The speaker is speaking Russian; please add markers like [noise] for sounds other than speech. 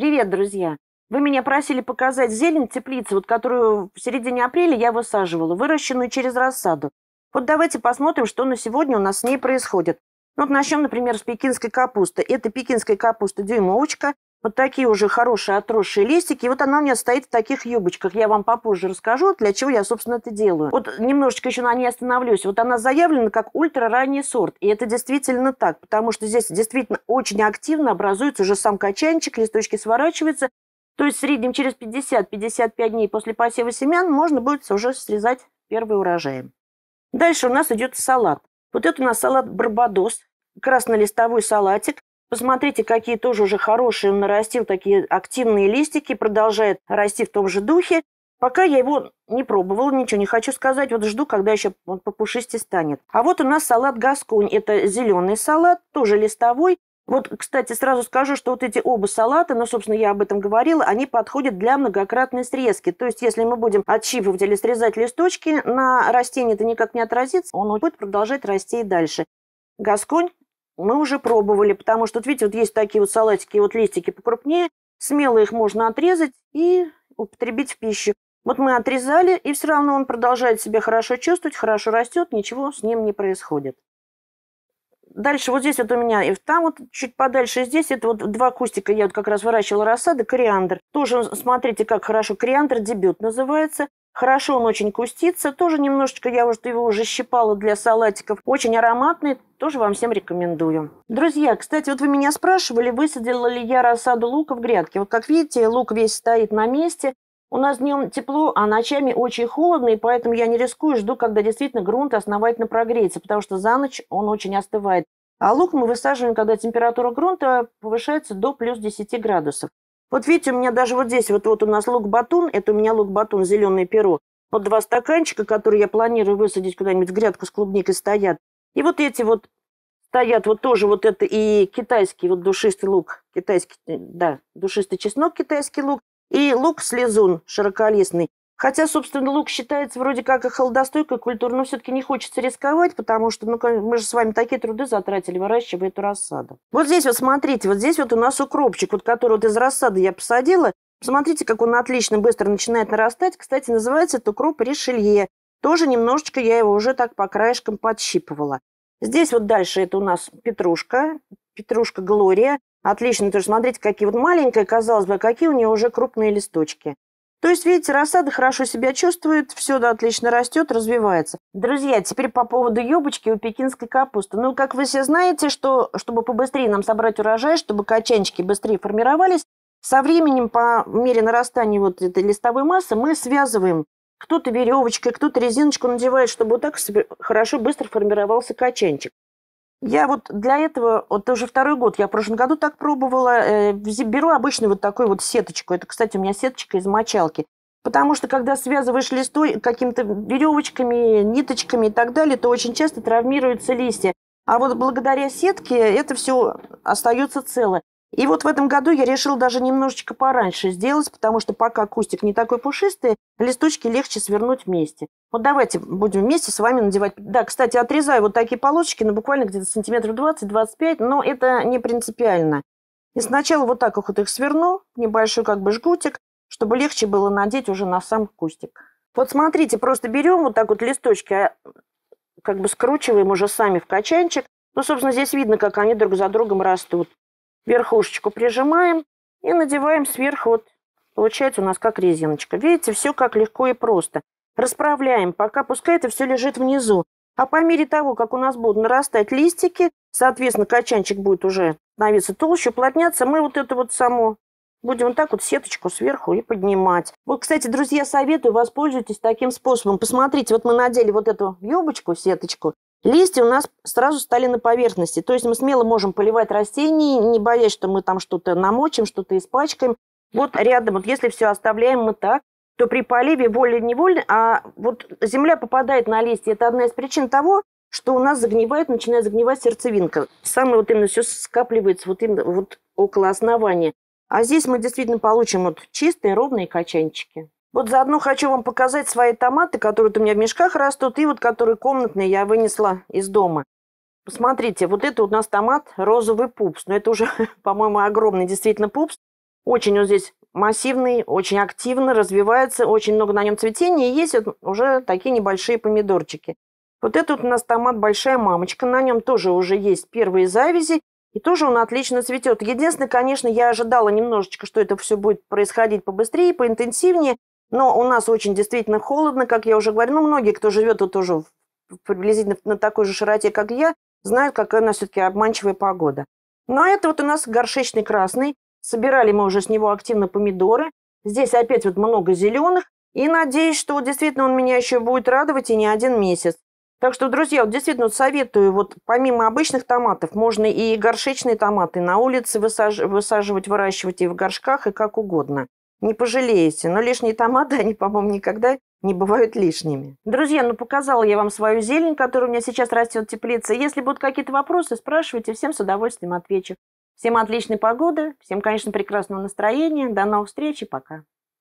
Привет, друзья. Вы меня просили показать зелень теплицы, вот которую в середине апреля я высаживала, выращенную через рассаду. Вот давайте посмотрим, что на сегодня у нас с ней происходит. Ну, вот начнем, например, с пекинской капусты. Это пекинская капуста дюймовочка. Вот такие уже хорошие отросшие листики. И вот она у меня стоит в таких юбочках. Я вам попозже расскажу, для чего я, собственно, это делаю. Вот немножечко еще на ней остановлюсь. Вот она заявлена как ультраранний сорт. И это действительно так, потому что здесь действительно очень активно образуется уже сам качанчик, листочки сворачиваются. То есть в среднем через 50-55 дней после посева семян можно будет уже срезать первый урожай. Дальше у нас идет салат. Вот это у нас салат барбадос, краснолистовой салатик. Посмотрите, какие тоже уже хорошие он нарастил, такие активные листики, продолжает расти в том же духе. Пока я его не пробовала, ничего не хочу сказать. Вот жду, когда еще он попушистее станет. А вот у нас салат Гасконь. Это зеленый салат, тоже листовой. Вот, кстати, сразу скажу, что вот эти оба салата, ну, собственно, я об этом говорила, они подходят для многократной срезки. То есть, если мы будем отщипывать или срезать листочки на растении, это никак не отразится, он будет продолжать расти и дальше. Гасконь мы уже пробовали, потому что, вот видите, вот есть такие вот салатики, вот листики покрупнее, смело их можно отрезать и употребить в пищу. Вот мы отрезали, и все равно он продолжает себя хорошо чувствовать, хорошо растет, ничего с ним не происходит. Дальше вот здесь вот у меня, и там вот чуть подальше, здесь это вот два кустика, я вот как раз выращивала рассады, кориандр. Тоже смотрите, как хорошо, кориандр дебют называется. Хорошо он очень кустится. Тоже немножечко я уже его уже щипала для салатиков. Очень ароматный. Тоже вам всем рекомендую. Друзья, кстати, вот вы меня спрашивали, высадила ли я рассаду лука в грядке. Вот как видите, лук весь стоит на месте. У нас днем тепло, а ночами очень холодно, и поэтому я не рискую, жду, когда действительно грунт основательно прогреется, потому что за ночь он очень остывает. А лук мы высаживаем, когда температура грунта повышается до плюс 10 градусов. Вот видите, у меня даже вот здесь, вот, вот у нас лук-батун, это у меня лук-батун, зеленое перо. Вот два стаканчика, которые я планирую высадить куда-нибудь в грядку с клубникой, стоят. И вот эти вот стоят, вот тоже вот это и китайский, вот душистый лук, китайский, э, да, душистый чеснок, китайский лук, и лук-слезун широколистный. Хотя, собственно, лук считается вроде как и холодостойкой культурой, но все-таки не хочется рисковать, потому что ну, мы же с вами такие труды затратили, выращивая эту рассаду. Вот здесь вот смотрите, вот здесь вот у нас укропчик, вот который вот из рассады я посадила. Смотрите, как он отлично быстро начинает нарастать. Кстати, называется это укроп решелье. Тоже немножечко я его уже так по краешкам подщипывала. Здесь вот дальше это у нас петрушка, петрушка Глория. Отлично, тоже смотрите, какие вот маленькая, казалось бы, какие у нее уже крупные листочки. То есть, видите, рассада хорошо себя чувствует, все отлично растет, развивается. Друзья, теперь по поводу юбочки у пекинской капусты. Ну, как вы все знаете, что чтобы побыстрее нам собрать урожай, чтобы качанчики быстрее формировались, со временем, по мере нарастания вот этой листовой массы, мы связываем кто-то веревочкой, кто-то резиночку надевает, чтобы вот так хорошо, быстро формировался качанчик. Я вот для этого, вот уже второй год, я в прошлом году так пробовала, э, беру обычно вот такую вот сеточку. Это, кстати, у меня сеточка из мочалки. Потому что, когда связываешь листой какими-то веревочками, ниточками и так далее, то очень часто травмируются листья. А вот благодаря сетке это все остается целое. И вот в этом году я решила даже немножечко пораньше сделать, потому что пока кустик не такой пушистый, листочки легче свернуть вместе. Вот давайте будем вместе с вами надевать. Да, кстати, отрезаю вот такие полосочки, ну, буквально где-то сантиметров 20-25, но это не принципиально. И сначала вот так вот их сверну, небольшой как бы жгутик, чтобы легче было надеть уже на сам кустик. Вот смотрите, просто берем вот так вот листочки, а, как бы скручиваем уже сами в качанчик. Ну, собственно, здесь видно, как они друг за другом растут верхушечку прижимаем и надеваем сверху, вот получается у нас как резиночка. Видите, все как легко и просто. Расправляем, пока пускай это все лежит внизу. А по мере того, как у нас будут нарастать листики, соответственно, качанчик будет уже становиться толще, уплотняться, мы вот это вот само будем вот так вот сеточку сверху и поднимать. Вот, кстати, друзья, советую, воспользуйтесь таким способом. Посмотрите, вот мы надели вот эту юбочку, сеточку, Листья у нас сразу стали на поверхности. То есть мы смело можем поливать растения, не боясь, что мы там что-то намочим, что-то испачкаем. Вот рядом, вот если все оставляем мы так, то при поливе волей-невольно, а вот земля попадает на листья. Это одна из причин того, что у нас загнивает, начинает загнивать сердцевинка. Самое вот именно все скапливается вот именно вот около основания. А здесь мы действительно получим вот чистые ровные качанчики. Вот заодно хочу вам показать свои томаты, которые у меня в мешках растут, и вот которые комнатные я вынесла из дома. Посмотрите, вот это у нас томат розовый пупс. Но это уже, [laughs] по-моему, огромный действительно пупс. Очень он здесь массивный, очень активно развивается, очень много на нем цветения. И есть вот уже такие небольшие помидорчики. Вот это вот у нас томат «Большая мамочка». На нем тоже уже есть первые завязи. И тоже он отлично цветет. Единственное, конечно, я ожидала немножечко, что это все будет происходить побыстрее, поинтенсивнее. Но у нас очень действительно холодно, как я уже говорю. Ну, многие, кто живет вот тоже приблизительно на такой же широте, как я, знают, какая у нас все-таки обманчивая погода. Но это вот у нас горшечный красный. Собирали мы уже с него активно помидоры. Здесь опять вот много зеленых. И надеюсь, что действительно он меня еще будет радовать и не один месяц. Так что, друзья, вот действительно советую, вот помимо обычных томатов, можно и горшечные томаты на улице высаж... высаживать, выращивать и в горшках, и как угодно не пожалеете. Но лишние томаты, они, по-моему, никогда не бывают лишними. Друзья, ну показала я вам свою зелень, которая у меня сейчас растет в теплице. Если будут какие-то вопросы, спрашивайте, всем с удовольствием отвечу. Всем отличной погоды, всем, конечно, прекрасного настроения. До новых встреч и пока.